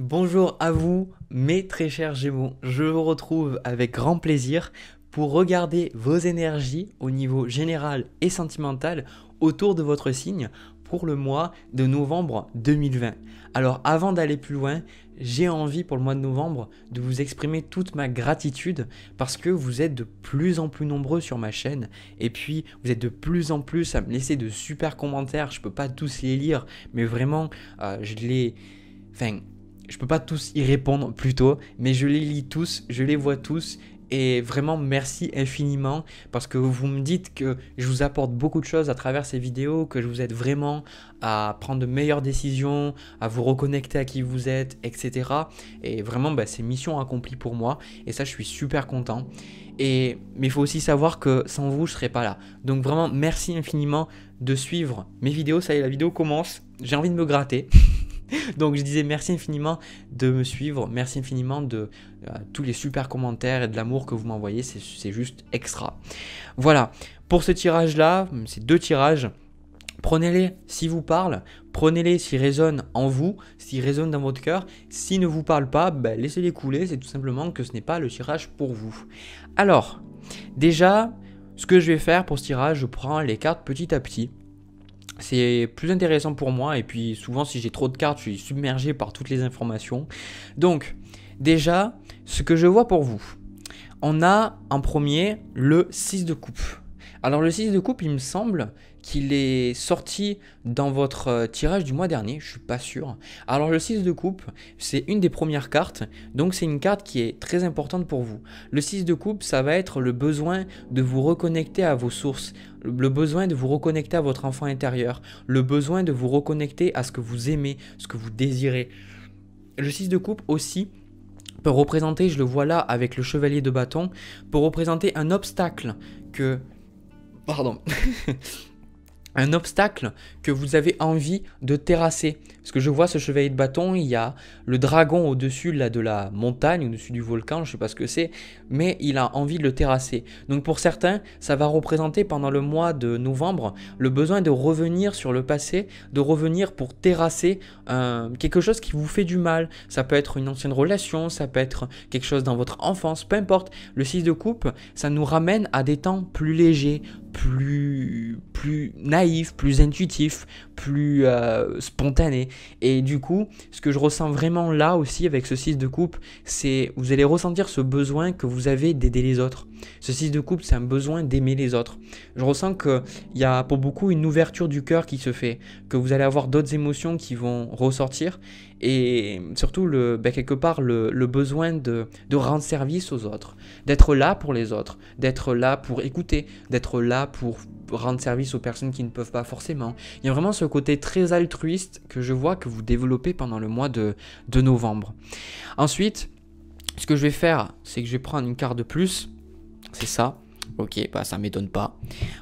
Bonjour à vous, mes très chers Gémeaux. Je vous retrouve avec grand plaisir pour regarder vos énergies au niveau général et sentimental autour de votre signe pour le mois de novembre 2020. Alors avant d'aller plus loin, j'ai envie pour le mois de novembre de vous exprimer toute ma gratitude parce que vous êtes de plus en plus nombreux sur ma chaîne et puis vous êtes de plus en plus à me laisser de super commentaires. Je peux pas tous les lire, mais vraiment, euh, je les je peux pas tous y répondre plus tôt, mais je les lis tous, je les vois tous. Et vraiment, merci infiniment parce que vous me dites que je vous apporte beaucoup de choses à travers ces vidéos, que je vous aide vraiment à prendre de meilleures décisions, à vous reconnecter à qui vous êtes, etc. Et vraiment, bah, c'est mission accomplie pour moi. Et ça, je suis super content. Et, mais il faut aussi savoir que sans vous, je serais pas là. Donc vraiment, merci infiniment de suivre mes vidéos. Ça y est, la vidéo commence. J'ai envie de me gratter. Donc je disais merci infiniment de me suivre, merci infiniment de euh, tous les super commentaires et de l'amour que vous m'envoyez, c'est juste extra. Voilà, pour ce tirage-là, ces deux tirages, prenez-les s'ils vous parlent, prenez-les s'ils résonnent en vous, s'ils résonnent dans votre cœur. S'ils ne vous parlent pas, ben, laissez-les couler, c'est tout simplement que ce n'est pas le tirage pour vous. Alors, déjà, ce que je vais faire pour ce tirage, je prends les cartes petit à petit c'est plus intéressant pour moi. Et puis souvent, si j'ai trop de cartes, je suis submergé par toutes les informations. Donc, déjà, ce que je vois pour vous, on a en premier le 6 de coupe. Alors le 6 de coupe, il me semble, qu'il est sorti dans votre euh, tirage du mois dernier, je suis pas sûr. Alors le 6 de coupe, c'est une des premières cartes, donc c'est une carte qui est très importante pour vous. Le 6 de coupe, ça va être le besoin de vous reconnecter à vos sources, le besoin de vous reconnecter à votre enfant intérieur, le besoin de vous reconnecter à ce que vous aimez, ce que vous désirez. Le 6 de coupe aussi, peut représenter, je le vois là avec le chevalier de bâton, peut représenter un obstacle que... Pardon. un obstacle que vous avez envie de terrasser, ce que je vois ce chevalier de bâton, il y a le dragon au-dessus de la montagne, au-dessus du volcan, je ne sais pas ce que c'est, mais il a envie de le terrasser. Donc pour certains, ça va représenter pendant le mois de novembre le besoin de revenir sur le passé, de revenir pour terrasser euh, quelque chose qui vous fait du mal. Ça peut être une ancienne relation, ça peut être quelque chose dans votre enfance, peu importe. Le 6 de coupe, ça nous ramène à des temps plus légers, plus, plus naïfs, plus intuitifs, plus euh, spontanés. Et du coup, ce que je ressens vraiment là aussi avec ce 6 de coupe, c'est vous allez ressentir ce besoin que vous avez d'aider les autres. Ce 6 de coupe, c'est un besoin d'aimer les autres. Je ressens qu'il y a pour beaucoup une ouverture du cœur qui se fait, que vous allez avoir d'autres émotions qui vont ressortir et surtout le, ben, quelque part le, besoin de, rendre service aux autres, d'être là pour les autres, d'être là pour écouter, d'être là pour rendre service aux personnes qui ne peuvent pas forcément. Il y a vraiment ce côté très altruiste que je vois que vous développez pendant le mois de, novembre. Ensuite, ce que je vais faire, c'est que je vais prendre une carte de plus. C'est ça. Ok, bah ça m'étonne pas.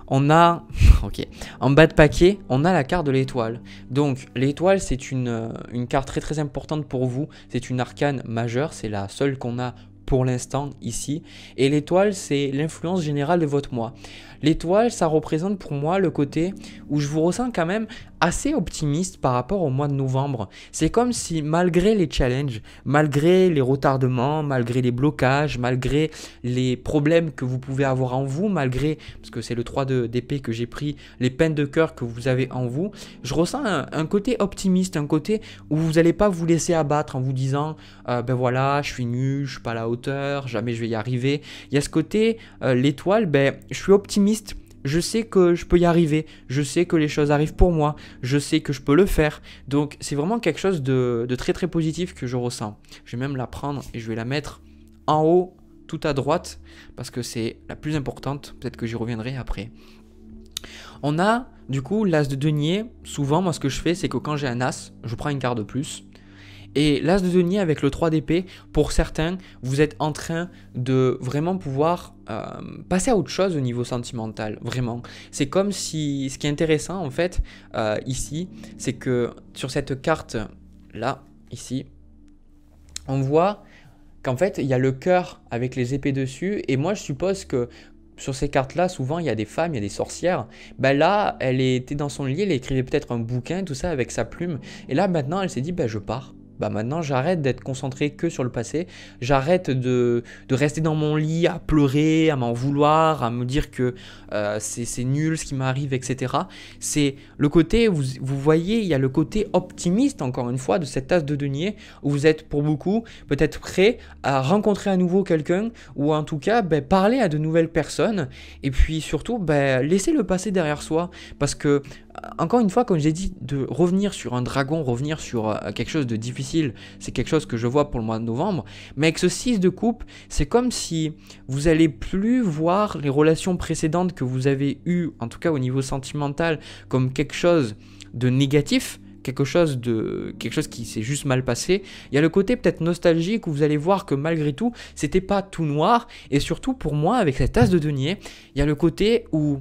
On a, ok, en bas de paquet, on a la carte de l'étoile. Donc l'étoile, c'est une, euh, une carte très très importante pour vous. C'est une arcane majeure, c'est la seule qu'on a pour l'instant ici. Et l'étoile, c'est l'influence générale de votre mois. L'étoile, ça représente pour moi le côté où je vous ressens quand même assez optimiste par rapport au mois de novembre. C'est comme si malgré les challenges, malgré les retardements, malgré les blocages, malgré les problèmes que vous pouvez avoir en vous, malgré, parce que c'est le 3 d'épée que j'ai pris, les peines de cœur que vous avez en vous, je ressens un, côté optimiste, un côté où vous n'allez pas vous laisser abattre en vous disant, euh, ben voilà, je suis nul, je suis pas à la hauteur, jamais je vais y arriver. Il y a ce côté, euh, l'étoile, ben je suis optimiste je sais que je peux y arriver, je sais que les choses arrivent pour moi, je sais que je peux le faire. Donc c'est vraiment quelque chose de, de, très très positif que je ressens. Je vais même la prendre et je vais la mettre en haut, tout à droite, parce que c'est la plus importante. Peut-être que j'y reviendrai après. On a du coup l'as de denier. Souvent, moi ce que je fais, c'est que quand j'ai un as, je prends une carte de plus et l'As de denier avec le 3 d'épée, pour certains, vous êtes en train de vraiment pouvoir euh, passer à autre chose au niveau sentimental, vraiment. C'est comme si, ce qui est intéressant en fait, euh, ici, c'est que sur cette carte, là, ici, on voit qu'en fait, il y a le cœur avec les épées dessus, et moi je suppose que sur ces cartes-là, souvent, il y a des femmes, il y a des sorcières. Ben là, elle était dans son lit, elle écrivait peut-être un bouquin, tout ça, avec sa plume. Et là, maintenant, elle s'est dit, ben je pars. Bah, maintenant j'arrête d'être concentré que sur le passé, j'arrête de, rester dans mon lit à pleurer, à m'en vouloir, à me dire que euh, c'est nul ce qui m'arrive, etc. C'est le côté, vous, voyez, il y a le côté optimiste encore une fois de cette tasse de denier où vous êtes pour beaucoup peut-être prêt à rencontrer à nouveau quelqu'un ou en tout cas ben, parler à de nouvelles personnes et puis surtout ben, laisser le passé derrière soi parce que encore une fois, comme j'ai dit, de revenir sur un dragon, revenir sur euh, quelque chose de difficile, c'est quelque chose que je vois pour le mois de novembre. Mais avec ce 6 de coupe, c'est comme si vous allez plus voir les relations précédentes que vous avez eues, en tout cas au niveau sentimental, comme quelque chose de négatif, quelque chose de quelque chose qui s'est juste mal passé. Il y a le côté peut-être nostalgique où vous allez voir que malgré tout, c'était pas tout noir et surtout pour moi avec cette tasse de denier, il y a le côté où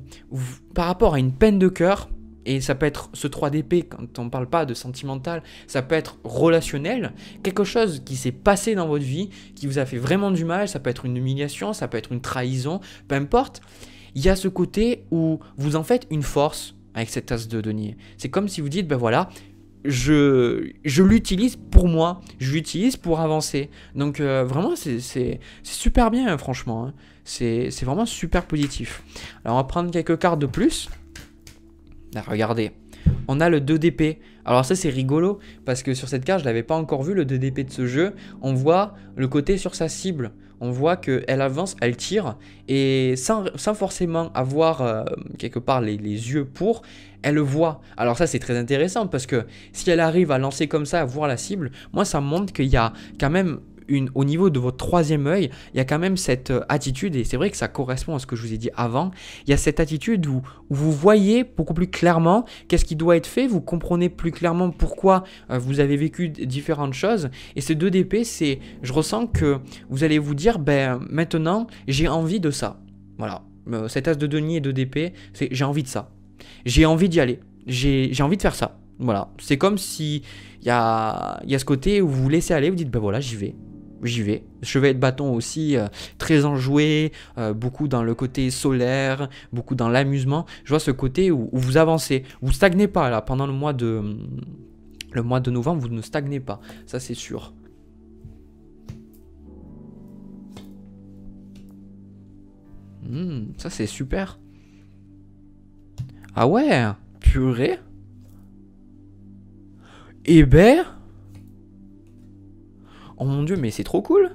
par rapport à une peine de cœur, et ça peut être ce 3 d'épée, quand on ne parle pas de sentimental, ça peut être relationnel, quelque chose qui s'est passé dans votre vie, qui vous a fait vraiment du mal, ça peut être une humiliation, ça peut être une trahison, peu importe. Il y a ce côté où vous en faites une force avec cette tasse de denier. C'est comme si vous dites, ben voilà, je, je l'utilise pour moi, je l'utilise pour avancer. Donc euh, vraiment, c'est super bien, hein, franchement. Hein. C'est vraiment super positif. Alors on va prendre quelques cartes de plus. Ah, regardez, on a le 2DP. Alors ça c'est rigolo parce que sur cette carte je l'avais pas encore vu le 2DP de ce jeu. On voit le côté sur sa cible. On voit qu'elle avance, elle tire et sans, forcément avoir euh, quelque part les, les, yeux pour, elle le voit. Alors ça c'est très intéressant parce que si elle arrive à lancer comme ça, à voir la cible, moi ça montre qu'il y a quand même au niveau de votre troisième œil, il y a quand même cette euh, attitude, et c'est vrai que ça correspond à ce que je vous ai dit avant, il y a cette attitude où, vous voyez beaucoup plus clairement qu'est-ce qui doit être fait, vous comprenez plus clairement pourquoi euh, vous avez vécu différentes choses, et ces deux dp c'est, je ressens que vous allez vous dire, ben maintenant, j'ai envie de ça. Voilà, euh, cette as de denier et de DP, c'est j'ai envie de ça. J'ai envie d'y aller. J'ai envie de faire ça. Voilà. C'est comme si il y a, y a, ce côté où vous vous laissez aller, vous dites ben voilà, j'y vais j'y vais. vais être bâton aussi, euh, très enjoué, euh, beaucoup dans le côté solaire, beaucoup dans l'amusement. Je vois ce côté où, vous avancez. Vous stagnez pas là, pendant le mois de, le mois de novembre, vous ne stagnez pas, ça c'est sûr. Hmm, ça c'est super. Ah ouais, purée. Eh ben... Oh mon dieu, mais c'est trop cool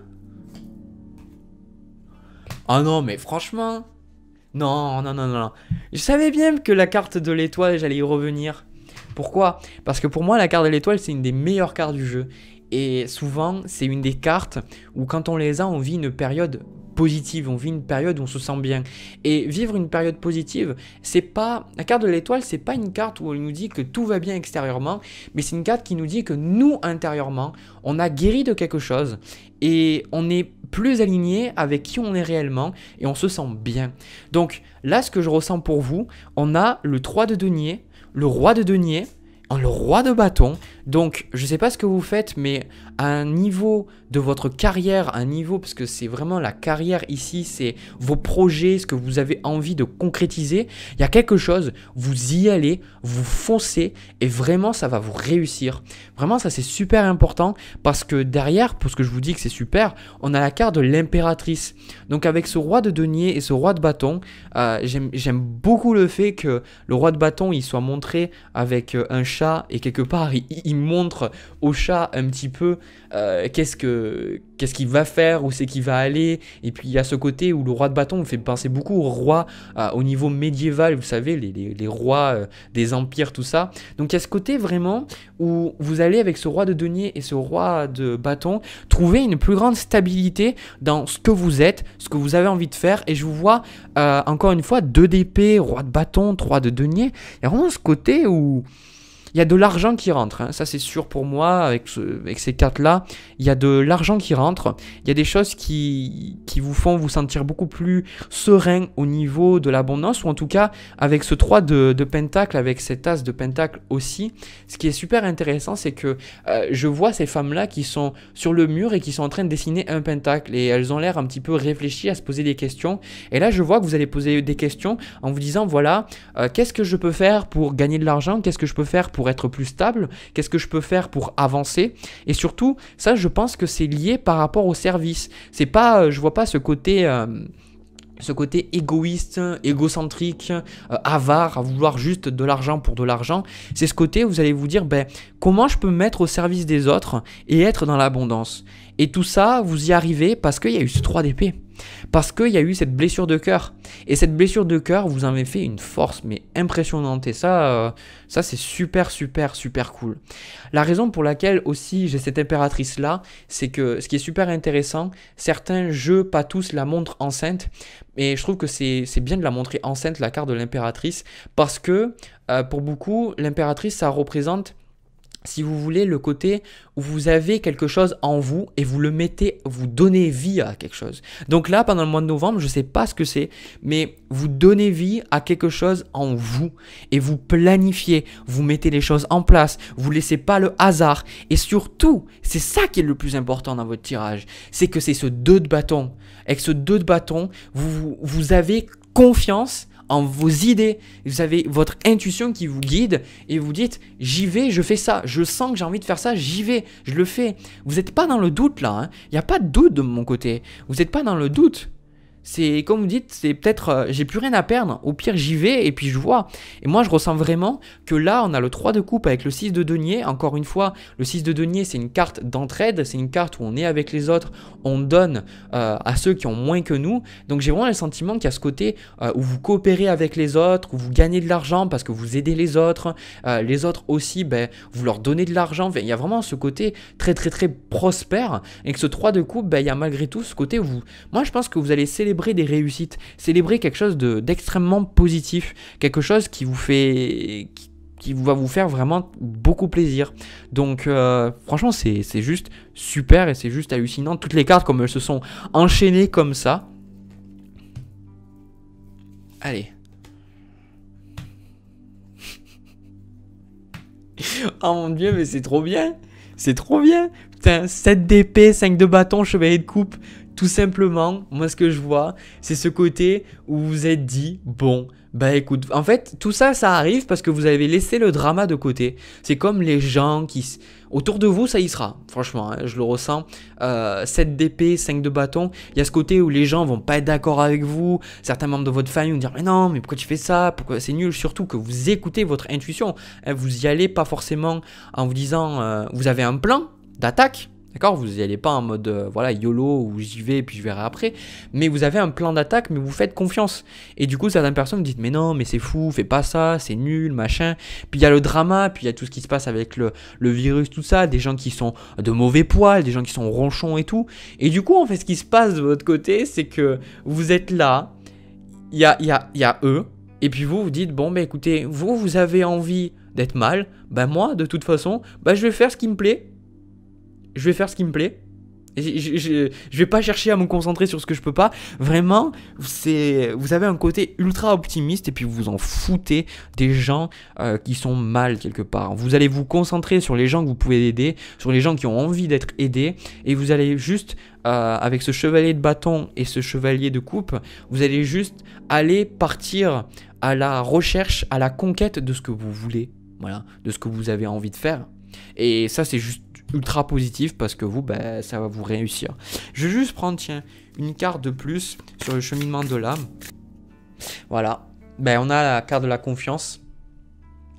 Ah non, mais franchement Non, non, non, non, non. Je savais bien que la carte de l'étoile, j'allais y revenir. Pourquoi Parce que pour moi, la carte de l'étoile, c'est une des meilleures cartes du jeu. Et souvent, c'est une des cartes où quand on les a, on vit une période positive, on vit une période où on se sent bien. Et vivre une période positive, c'est pas la carte de l'étoile, c'est pas une carte où elle nous dit que tout va bien extérieurement, mais c'est une carte qui nous dit que nous intérieurement, on a guéri de quelque chose et on est plus aligné avec qui on est réellement et on se sent bien. Donc là, ce que je ressens pour vous, on a le 3 de denier, le roi de denier, le roi de bâton. Donc, je sais pas ce que vous faites, mais à un niveau de votre carrière, un niveau, parce que c'est vraiment la carrière ici, c'est vos projets, ce que vous avez envie de concrétiser. Il y a quelque chose, vous y allez, vous foncez, et vraiment, ça va vous réussir. Vraiment, ça c'est super important, parce que derrière, pour ce que je vous dis que c'est super, on a la carte de l'impératrice. Donc, avec ce roi de denier et ce roi de bâton, euh, j'aime beaucoup le fait que le roi de bâton, il soit montré avec euh, un chat et quelque part il, montre au chat un petit peu euh, qu'est-ce que qu'est-ce qu'il va faire, où c'est qu'il va aller. Et puis il y a ce côté où le roi de bâton vous fait penser beaucoup au roi euh, au niveau médiéval, vous savez, les, rois euh, des empires, tout ça. Donc il y a ce côté vraiment où vous allez avec ce roi de denier et ce roi de bâton trouver une plus grande stabilité dans ce que vous êtes, ce que vous avez envie de faire. Et je vous vois encore une fois deux d'épée, roi de bâton, trois de denier. Il y a vraiment ce côté où... Il y a de l'argent qui rentre, hein. ça c'est sûr pour moi, avec, avec ces cartes-là, il y a de l'argent qui rentre, il y a des choses qui, vous font vous sentir beaucoup plus serein au niveau de l'abondance, ou en tout cas avec ce 3 de, de pentacle, avec cette as de pentacle aussi. Ce qui est super intéressant, c'est que euh, je vois ces femmes-là qui sont sur le mur et qui sont en train de dessiner un pentacle, et elles ont l'air un petit peu réfléchies à se poser des questions, et là je vois que vous allez poser des questions en vous disant, voilà, euh, qu'est-ce que je peux faire pour gagner de l'argent, qu'est-ce que je peux faire pour être plus stable Qu'est-ce que je peux faire pour avancer Et surtout, ça, je pense que c'est lié par rapport au service. C'est pas, euh, je vois pas ce côté. Euh, ce côté égoïste, égocentrique, euh, avare, à vouloir juste de l'argent pour de l'argent, c'est ce côté vous allez vous dire ben, comment je peux me mettre au service des autres et être dans l'abondance. Et tout ça, vous y arrivez parce qu'il y a eu ce 3 dp parce qu'il y a eu cette blessure de cœur. Et cette blessure de cœur vous en avez fait une force, mais impressionnante. Et ça, euh, ça c'est super, super, super cool. La raison pour laquelle aussi j'ai cette impératrice-là, c'est que ce qui est super intéressant, certains jeux, pas tous, la montrent enceinte. Et je trouve que c'est bien de la montrer enceinte, la carte de l'impératrice. Parce que euh, pour beaucoup, l'impératrice, ça représente si vous voulez, le côté où vous avez quelque chose en vous et vous le mettez, vous donnez vie à quelque chose. Donc là, pendant le mois de novembre, je ne sais pas ce que c'est, mais vous donnez vie à quelque chose en vous et vous planifiez, vous mettez les choses en place, vous laissez pas le hasard. Et surtout, c'est ça qui est le plus important dans votre tirage, c'est que c'est ce 2 de bâton. Avec ce 2 de bâton, vous, vous avez confiance en vos idées, vous avez votre intuition qui vous guide et vous dites j'y vais, je fais ça, je sens que j'ai envie de faire ça, j'y vais, je le fais. Vous n'êtes pas dans le doute là, hein. il n'y a pas de doute de mon côté, vous n'êtes pas dans le doute. C'est comme vous dites, c'est peut-être euh, j'ai plus rien à perdre. Au pire, j'y vais et puis je vois. Et moi, je ressens vraiment que là, on a le 3 de coupe avec le 6 de denier. Encore une fois, le 6 de denier, c'est une carte d'entraide, c'est une carte où on est avec les autres, on donne euh, à ceux qui ont moins que nous. Donc j'ai vraiment le sentiment qu'il y a ce côté euh, où vous coopérez avec les autres, où vous gagnez de l'argent parce que vous aidez les autres, les autres aussi, ben, vous leur donnez de l'argent. il y a vraiment ce côté très très très prospère et que ce 3 de coupe, ben, il y a malgré tout ce côté où vous... moi je pense que vous allez célébrer célébrer des réussites, célébrer quelque chose d'extrêmement positif, quelque chose qui vous fait... Qui, va vous faire vraiment beaucoup plaisir. Donc euh, franchement c'est juste super et c'est juste hallucinant. Toutes les cartes comme elles se sont enchaînées comme ça. Allez. oh mon dieu mais c'est trop bien. C'est trop bien. Putain 7 d'épée, 5 de bâton, chevalier de coupe, tout simplement, moi ce que je vois, c'est ce côté où vous êtes dit, bon, bah écoute, en fait, tout ça, ça arrive parce que vous avez laissé le drama de côté. C'est comme les gens qui... Autour de vous, ça y sera, franchement, hein, je le ressens. 7 euh, d'épée, 5 de bâton, il y a ce côté où les gens vont pas être d'accord avec vous, certains membres de votre famille vont dire mais non, mais pourquoi tu fais ça, pourquoi c'est nul, surtout que vous écoutez votre intuition, hein, vous y allez pas forcément en vous disant euh, vous avez un plan d'attaque, D'accord Vous n'y allez pas en mode euh, voilà YOLO où j'y vais et puis je verrai après. Mais vous avez un plan d'attaque, mais vous faites confiance. Et du coup, certaines personnes vous disent, mais non, mais c'est fou, fais pas ça, c'est nul, machin. Puis il y a le drama, puis il y a tout ce qui se passe avec le, virus, tout ça, des gens qui sont de mauvais poils, des gens qui sont ronchons et tout. Et du coup, en fait, ce qui se passe de votre côté, c'est que vous êtes là, il y a, y a eux, et puis vous vous dites bon ben écoutez, vous vous avez envie d'être mal, ben moi de toute façon, ben, je vais faire ce qui me plaît je vais faire ce qui me plaît. Je, je, vais pas chercher à me concentrer sur ce que je peux pas. Vraiment, c'est, vous avez un côté ultra optimiste et puis vous vous en foutez des gens euh, qui sont mal quelque part. Vous allez vous concentrer sur les gens que vous pouvez aider, sur les gens qui ont envie d'être aidés et vous allez juste, euh, avec ce chevalier de bâton et ce chevalier de coupe, vous allez juste aller partir à la recherche, à la conquête de ce que vous voulez, voilà, de ce que vous avez envie de faire. Et ça, c'est juste ultra positif parce que vous, ben, ça va vous réussir. Je vais juste prendre, tiens, une carte de plus sur le cheminement de l'âme. Voilà. Ben, on a la carte de la confiance.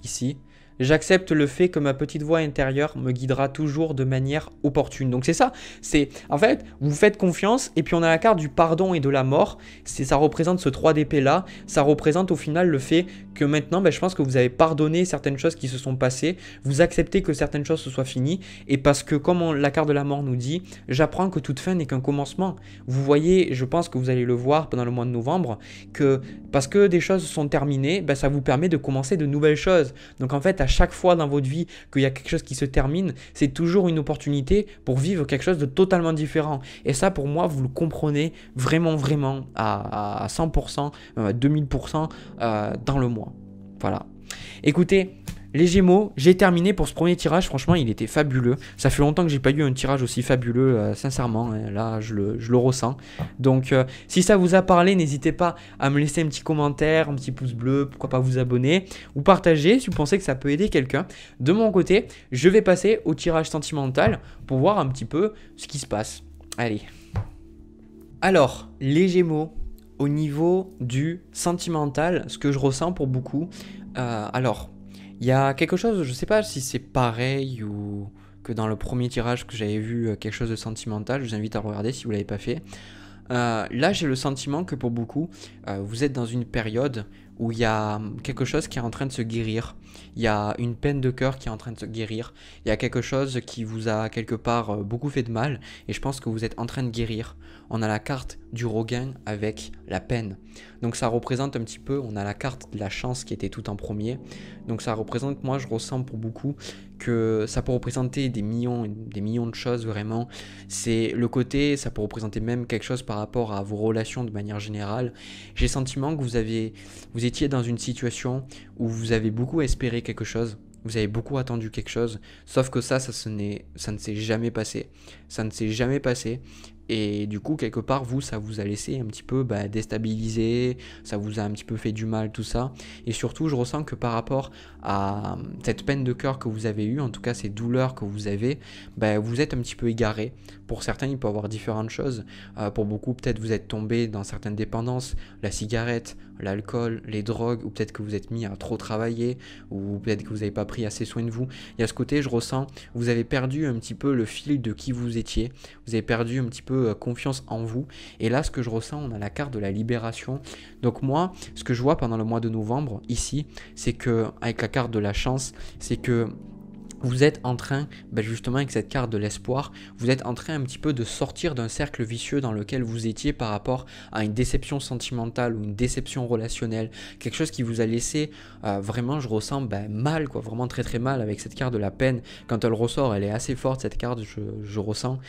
Ici. J'accepte le fait que ma petite voix intérieure me guidera toujours de manière opportune. Donc c'est ça, c'est en fait, vous faites confiance et puis on a la carte du pardon et de la mort. C'est ça représente ce 3 d'épée là, ça représente au final le fait que maintenant ben, je pense que vous avez pardonné certaines choses qui se sont passées, vous acceptez que certaines choses se soient finies et parce que comme la carte de la mort nous dit, j'apprends que toute fin n'est qu'un commencement. Vous voyez, je pense que vous allez le voir pendant le mois de novembre que parce que des choses sont terminées, ben, ça vous permet de commencer de nouvelles choses. Donc en fait, à chaque fois dans votre vie qu'il y a quelque chose qui se termine, c'est toujours une opportunité pour vivre quelque chose de totalement différent. Et ça, pour moi, vous le comprenez vraiment, vraiment à, 100%, 2000% euh, euh, dans le mois. Voilà. Écoutez, les Gémeaux, j'ai terminé pour ce premier tirage. Franchement, il était fabuleux. Ça fait longtemps que j'ai pas eu un tirage aussi fabuleux, euh, sincèrement. Hein. là, je le, ressens. Donc, euh, si ça vous a parlé, n'hésitez pas à me laisser un petit commentaire, un petit pouce bleu, pourquoi pas vous abonner ou partager si vous pensez que ça peut aider quelqu'un. De mon côté, je vais passer au tirage sentimental pour voir un petit peu ce qui se passe. Allez. Alors, les Gémeaux, au niveau du sentimental, ce que je ressens pour beaucoup, euh, alors il y a quelque chose, je sais pas si c'est pareil ou que dans le premier tirage que j'avais vu euh, quelque chose de sentimental, je vous invite à regarder si vous l'avez pas fait. Euh, là, j'ai le sentiment que pour beaucoup, euh, vous êtes dans une période où il y a quelque chose qui est en train de se guérir, il y a une peine de cœur qui est en train de se guérir, il y a quelque chose qui vous a quelque part euh, beaucoup fait de mal, et je pense que vous êtes en train de guérir. On a la carte du Roguin avec la peine. Donc ça représente un petit peu, on a la carte de la chance qui était tout en premier, donc ça représente, moi je ressens pour beaucoup que ça peut représenter des millions, des millions de choses vraiment. C'est le côté, ça peut représenter même quelque chose par rapport à vos relations de manière générale. J'ai le sentiment que vous avez, vous étiez dans une situation où vous avez beaucoup espéré quelque chose, vous avez beaucoup attendu quelque chose, sauf que ça, ça, ça ne s'est jamais passé. Ça ne s'est jamais passé. Et du coup, quelque part, vous, ça vous a laissé un petit peu bah, déstabilisé, ça vous a un petit peu fait du mal, tout ça. Et surtout, je ressens que par rapport à hum, cette peine de cœur que vous avez eue, en tout cas ces douleurs que vous avez, bah, vous êtes un petit peu égaré. Pour certains, il peut y avoir différentes choses. Euh, pour beaucoup, peut-être vous êtes tombé dans certaines dépendances, la cigarette, l'alcool, les drogues, ou peut-être que vous êtes mis à trop travailler, ou peut-être que vous n'avez pas pris assez soin de vous. Il y a ce côté, je ressens, vous avez perdu un petit peu le fil de qui vous étiez, vous avez perdu un petit peu euh, confiance en vous. Et là, ce que je ressens, on a la carte de la libération. Donc moi, ce que je vois pendant le mois de novembre, ici, c'est que, avec la carte de la chance, c'est que vous êtes en train, ben, justement avec cette carte de l'espoir, vous êtes en train un petit peu de sortir d'un cercle vicieux dans lequel vous étiez par rapport à une déception sentimentale ou une déception relationnelle, quelque chose qui vous a laissé euh, vraiment, je ressens ben, mal, quoi, vraiment très très mal avec cette carte de la peine. Quand elle ressort, elle est assez forte cette carte, je, ressens.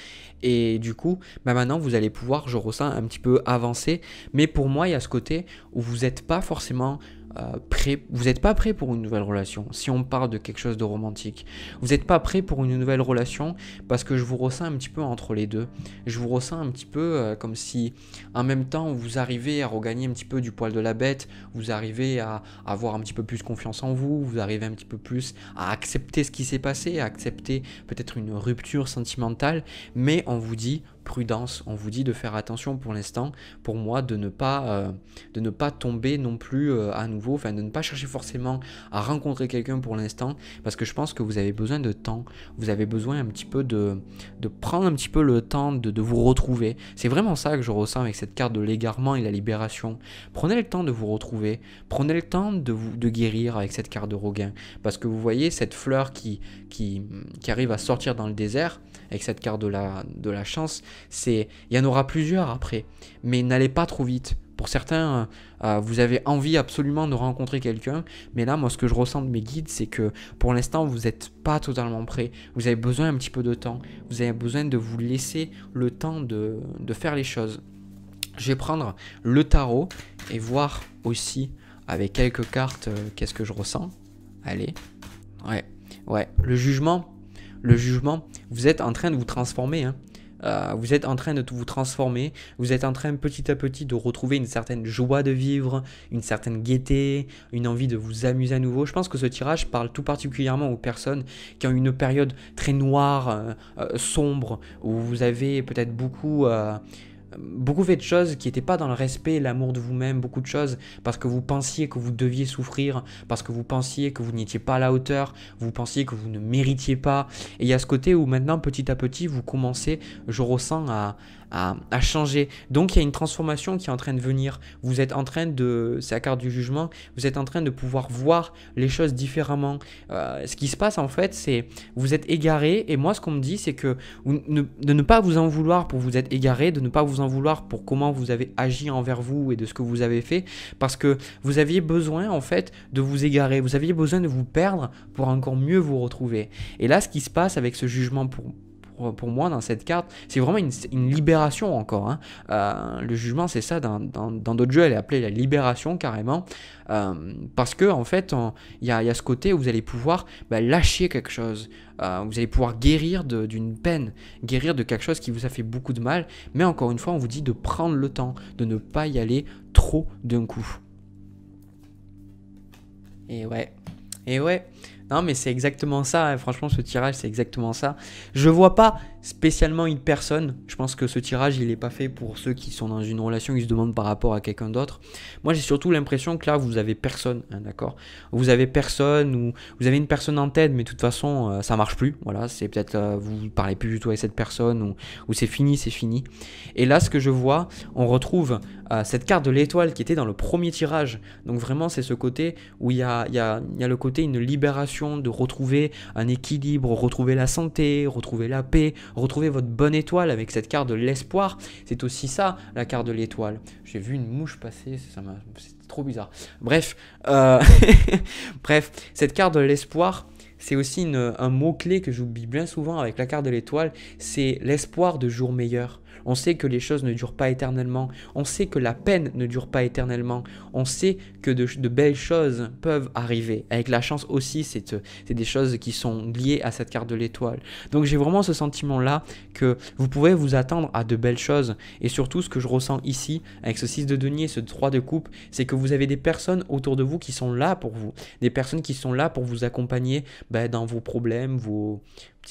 Et du coup, ben, maintenant vous allez pouvoir, je ressens, un petit peu avancer. Mais pour moi, il y a ce côté où vous n'êtes pas forcément euh, prêt, vous n'êtes pas prêt pour une nouvelle relation, si on parle de quelque chose de romantique. Vous n'êtes pas prêt pour une nouvelle relation parce que je vous ressens un petit peu entre les deux. Je vous ressens un petit peu euh, comme si en même temps vous arrivez à regagner un petit peu du poil de la bête, vous arrivez à avoir un petit peu plus confiance en vous, vous arrivez un petit peu plus à accepter ce qui s'est passé, à accepter peut-être une rupture sentimentale, mais on vous dit prudence, on vous dit de faire attention pour l'instant, pour moi, de ne pas, euh, de ne pas tomber non plus euh, à nouveau, enfin de ne pas chercher forcément à rencontrer quelqu'un pour l'instant, parce que je pense que vous avez besoin de temps, vous avez besoin un petit peu de, de prendre un petit peu le temps de, vous retrouver. C'est vraiment ça que je ressens avec cette carte de l'égarement et la libération. Prenez le temps de vous retrouver, prenez le temps de, vous, de guérir avec cette carte de Roguin, parce que vous voyez cette fleur qui, qui arrive à sortir dans le désert, avec cette carte de la, de la chance, c'est il y en aura plusieurs après, mais n'allez pas trop vite. Pour certains, euh, euh, vous avez envie absolument de rencontrer quelqu'un, mais là, moi, ce que je ressens de mes guides, c'est que pour l'instant, vous n'êtes pas totalement prêt. Vous avez besoin un petit peu de temps. Vous avez besoin de vous laisser le temps de, de faire les choses. Je vais prendre le tarot et voir aussi avec quelques cartes euh, qu'est-ce que je ressens. Allez. Ouais. Ouais. Le jugement, le jugement, vous êtes en train de vous transformer. Hein. Euh, vous êtes en train de vous transformer, vous êtes en train petit à petit de retrouver une certaine joie de vivre, une certaine gaieté, une envie de vous amuser à nouveau. Je pense que ce tirage parle tout particulièrement aux personnes qui ont une période très noire, euh, euh, sombre, où vous avez peut-être beaucoup beaucoup fait de choses qui n'étaient pas dans le respect, l'amour de vous-même, beaucoup de choses parce que vous pensiez que vous deviez souffrir, parce que vous pensiez que vous n'étiez pas à la hauteur, vous pensiez que vous ne méritiez pas. Et il y a ce côté où maintenant, petit à petit, vous commencez, je ressens, à, à, changer. Donc il y a une transformation qui est en train de venir. Vous êtes en train de, c'est la carte du jugement, vous êtes en train de pouvoir voir les choses différemment. Euh, ce qui se passe en fait, c'est vous êtes égaré et moi ce qu'on me dit c'est que de ne pas vous en vouloir pour vous être égaré, de ne pas vous en vouloir pour comment vous avez agi envers vous et de ce que vous avez fait parce que vous aviez besoin en fait de vous égarer, vous aviez besoin de vous perdre pour encore mieux vous retrouver. Et là ce qui se passe avec ce jugement pour, pour, moi dans cette carte. C'est vraiment une, libération encore. Hein. Euh, le jugement, c'est ça, dans d'autres jeux, elle est appelée la libération carrément. Euh, parce que en fait, il y a, ce côté où vous allez pouvoir bah, lâcher quelque chose. Euh, vous allez pouvoir guérir d'une peine, guérir de quelque chose qui vous a fait beaucoup de mal. Mais encore une fois, on vous dit de prendre le temps, de ne pas y aller trop d'un coup. Et ouais. Et ouais. Non, mais c'est exactement ça. Hein. Franchement, ce tirage, c'est exactement ça. Je vois pas spécialement une personne. Je pense que ce tirage, il n'est pas fait pour ceux qui sont dans une relation, qui se demandent par rapport à quelqu'un d'autre. Moi, j'ai surtout l'impression que là, vous avez personne, hein, d'accord Vous avez personne ou vous avez une personne en tête, mais de toute façon, euh, ça marche plus. Voilà, c'est peut-être euh, vous parlez plus du tout avec cette personne ou, c'est fini, c'est fini. Et là, ce que je vois, on retrouve euh, cette carte de l'étoile qui était dans le premier tirage. Donc vraiment, c'est ce côté où il y y a le côté une libération de retrouver un équilibre, retrouver la santé, retrouver la paix, Retrouvez votre bonne étoile avec cette carte de l'espoir. C'est aussi ça, la carte de l'étoile. J'ai vu une mouche passer, ça trop bizarre. Bref, euh, Bref, cette carte de l'espoir, c'est aussi un mot-clé que j'oublie bien souvent avec la carte de l'étoile, c'est l'espoir de jours meilleurs. On sait que les choses ne durent pas éternellement. On sait que la peine ne dure pas éternellement. On sait que de, belles choses peuvent arriver. Avec la chance aussi, euh, c'est des choses qui sont liées à cette carte de l'étoile. Donc j'ai vraiment ce sentiment-là que vous pouvez vous attendre à de belles choses. Et surtout, ce que je ressens ici, avec ce 6 de denier, ce 3 de coupe, c'est que vous avez des personnes autour de vous qui sont là pour vous. Des personnes qui sont là pour vous accompagner ben, dans vos problèmes, vos,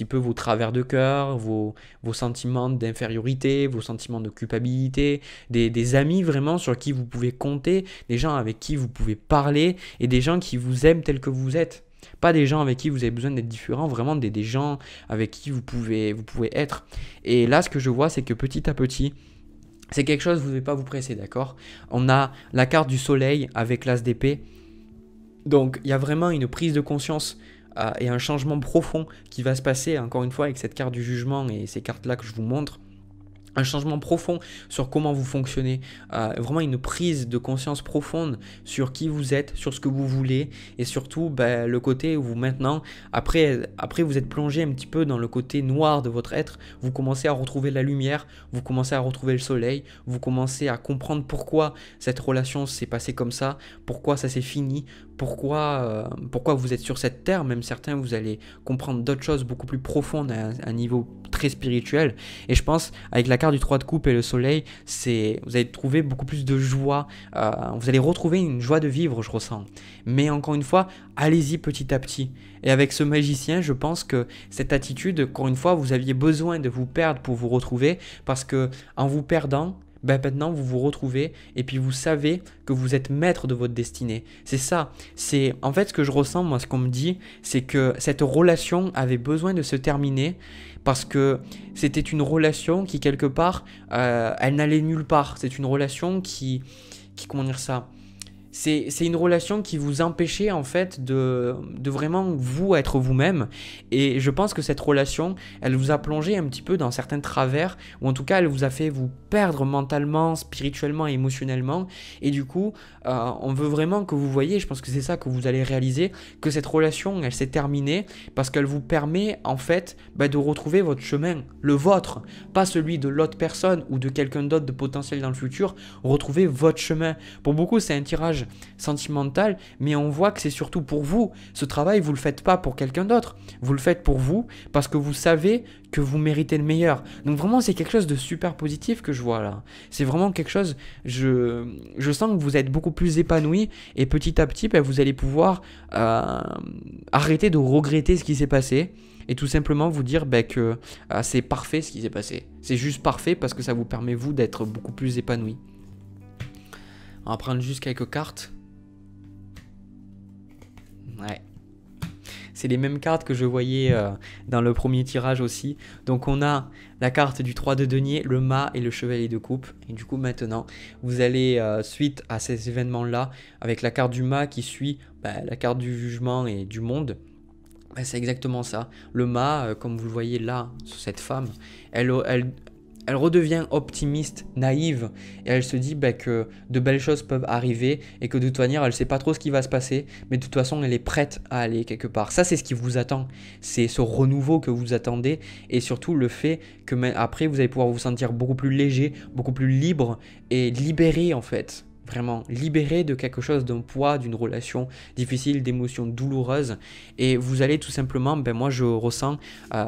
peu vos travers de cœur, vos, vos sentiments d'infériorité, vos sentiments de culpabilité, des, amis vraiment sur qui vous pouvez compter, des gens avec qui vous pouvez parler et des gens qui vous aiment tel que vous êtes. Pas des gens avec qui vous avez besoin d'être différent, vraiment des, des gens avec qui vous pouvez, vous pouvez être. Et là, ce que je vois, c'est que petit à petit, c'est quelque chose, vous ne devez pas vous presser, d'accord On a la carte du soleil avec l'as d'épée. Donc il y a vraiment une prise de conscience et un changement profond qui va se passer, encore une fois, avec cette carte du jugement et ces cartes-là que je vous montre, un changement profond sur comment vous fonctionnez, euh, vraiment une prise de conscience profonde sur qui vous êtes, sur ce que vous voulez, et surtout bah, le côté où vous maintenant, après, après vous êtes plongé un petit peu dans le côté noir de votre être, vous commencez à retrouver la lumière, vous commencez à retrouver le soleil, vous commencez à comprendre pourquoi cette relation s'est passée comme ça, pourquoi ça s'est fini, pourquoi, euh, pourquoi vous êtes sur cette terre, même certains vous allez comprendre d'autres choses beaucoup plus profondes à, à un niveau très spirituel, et je pense avec la carte du 3 de coupe et le soleil, c'est vous allez trouver beaucoup plus de joie, euh, vous allez retrouver une joie de vivre, je ressens. Mais encore une fois, allez-y petit à petit. Et avec ce magicien, je pense que cette attitude, encore une fois, vous aviez besoin de vous perdre pour vous retrouver, parce que en vous perdant, ben maintenant vous vous retrouvez et puis vous savez que vous êtes maître de votre destinée. C'est ça. C'est en fait ce que je ressens moi, ce qu'on me dit, c'est que cette relation avait besoin de se terminer parce que c'était une relation qui quelque part, euh, elle n'allait nulle part. C'est une relation qui, qui comment dire ça c'est une relation qui vous empêchait en fait de, vraiment vous être vous-même. Et je pense que cette relation, elle vous a plongé un petit peu dans certains travers, ou en tout cas elle vous a fait vous perdre mentalement, spirituellement, émotionnellement. Et du coup, euh, on veut vraiment que vous voyez, je pense que c'est ça que vous allez réaliser, que cette relation, elle s'est terminée parce qu'elle vous permet en fait bah, de retrouver votre chemin, le vôtre, pas celui de l'autre personne ou de quelqu'un d'autre de potentiel dans le futur. retrouver votre chemin. Pour beaucoup, c'est un tirage sentimental, mais on voit que c'est surtout pour vous. Ce travail, vous le faites pas pour quelqu'un d'autre. Vous le faites pour vous parce que vous savez que vous méritez le meilleur. Donc vraiment, c'est quelque chose de super positif que je vois là. C'est vraiment quelque chose, je, je sens que vous êtes beaucoup plus épanoui et petit à petit, ben, vous allez pouvoir euh, arrêter de regretter ce qui s'est passé et tout simplement vous dire ben, que euh, c'est parfait ce qui s'est passé. C'est juste parfait parce que ça vous permet vous d'être beaucoup plus épanoui. On va prendre juste quelques cartes. Ouais. C'est les mêmes cartes que je voyais euh, dans le premier tirage aussi. Donc on a la carte du 3 de denier, le mât et le chevalier de coupe. Et du coup maintenant, vous allez, euh, suite à ces événements-là, avec la carte du mât qui suit bah, la carte du jugement et du monde, bah, c'est exactement ça. Le mât, euh, comme vous le voyez là, sur cette femme, elle, elle redevient optimiste, naïve, et elle se dit bah, que de belles choses peuvent arriver et que de toute manière, elle ne sait pas trop ce qui va se passer, mais de toute façon, elle est prête à aller quelque part. Ça, c'est ce qui vous attend. C'est ce renouveau que vous attendez et surtout le fait que après, vous allez pouvoir vous sentir beaucoup plus léger, beaucoup plus libre et libéré en fait vraiment libéré de quelque chose, d'un poids, d'une relation difficile, d'émotions douloureuses. Et vous allez tout simplement, ben moi je ressens, euh,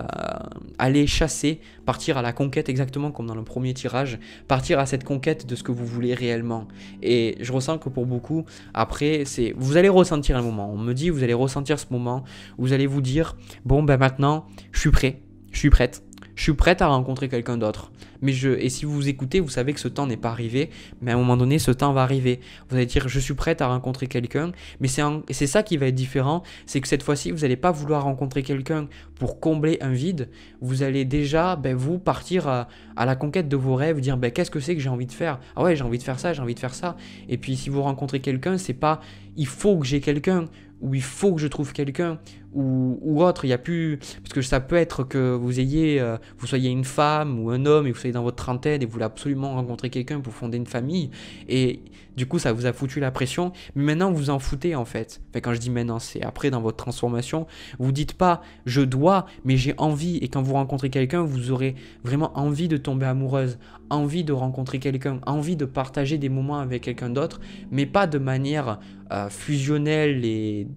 aller chasser, partir à la conquête exactement comme dans le premier tirage, partir à cette conquête de ce que vous voulez réellement. Et je ressens que pour beaucoup, après, c'est vous allez ressentir un moment. On me dit, vous allez ressentir ce moment, vous allez vous dire, bon ben maintenant, je suis prêt, je suis prête, je suis prête à rencontrer quelqu'un d'autre. Mais je, et si vous vous écoutez, vous savez que ce temps n'est pas arrivé, mais à un moment donné, ce temps va arriver. Vous allez dire, je suis prête à rencontrer quelqu'un, mais c'est, ça qui va être différent, c'est que cette fois-ci, vous n'allez pas vouloir rencontrer quelqu'un pour combler un vide. Vous allez déjà, ben, vous, partir à, la conquête de vos rêves, dire, ben, qu'est-ce que c'est que j'ai envie de faire Ah ouais, j'ai envie de faire ça, j'ai envie de faire ça. Et puis, si vous rencontrez quelqu'un, c'est pas, il faut que j'ai quelqu'un, ou il faut que je trouve quelqu'un, ou, autre. Il y a plus, parce que ça peut être que vous ayez, euh, vous soyez une femme ou un homme et vous soyez dans votre trentaine et vous voulez absolument rencontrer quelqu'un pour fonder une famille. Et du coup, ça vous a foutu la pression. Mais maintenant, vous en foutez en fait. quand je dis maintenant, c'est après dans votre transformation. Vous dites pas je dois, mais j'ai envie. Et quand vous rencontrez quelqu'un, vous aurez vraiment envie de tomber amoureuse, envie de rencontrer quelqu'un, envie de partager des moments avec quelqu'un d'autre, mais pas de manière euh, fusionnelle et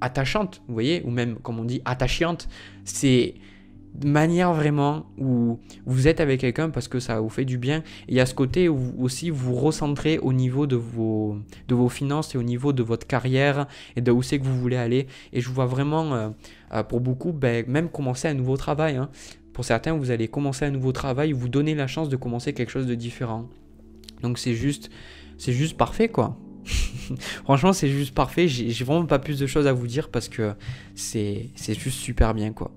attachante, vous voyez, ou même comme on dit attachante. C'est manière vraiment où vous êtes avec quelqu'un parce que ça vous fait du bien. Il y a ce côté où vous aussi vous recentrez au niveau de vos, de vos finances et au niveau de votre carrière et de où c'est que vous voulez aller. Et je vois vraiment, euh, euh, pour beaucoup, ben, même commencer un nouveau travail. Hein. Pour certains, vous allez commencer un nouveau travail, vous donner la chance de commencer quelque chose de différent. Donc c'est juste, c'est juste parfait quoi. Franchement, c'est juste parfait. J'ai vraiment pas plus de choses à vous dire parce que c'est juste super bien, quoi.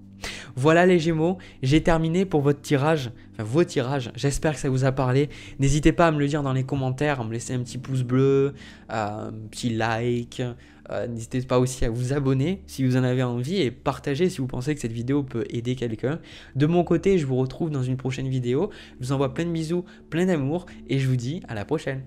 Voilà les Gémeaux, j'ai terminé pour votre tirage, enfin vos tirages, j'espère que ça vous a parlé. N'hésitez pas à me le dire dans les commentaires, à me laisser un petit pouce bleu, un petit like. Euh, n'hésitez pas aussi à vous abonner si vous en avez envie et partager si vous pensez que cette vidéo peut aider quelqu'un. De mon côté, je vous retrouve dans une prochaine vidéo. Je vous envoie plein de bisous, plein d'amour et je vous dis à la prochaine.